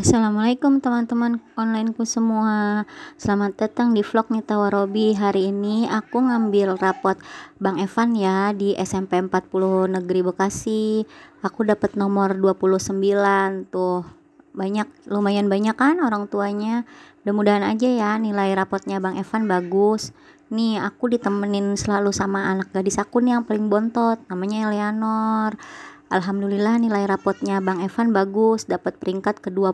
Assalamualaikum teman-teman onlineku semua Selamat datang di vlog Nita Warobi. Hari ini aku ngambil rapot Bang Evan ya di SMP 40 Negeri Bekasi Aku dapat nomor 29 tuh banyak lumayan banyak kan orang tuanya mudah-mudahan aja ya nilai rapotnya Bang Evan bagus nih aku ditemenin selalu sama anak gadis aku nih yang paling bontot namanya Eleanor Alhamdulillah nilai rapotnya Bang Evan bagus, dapat peringkat ke-20.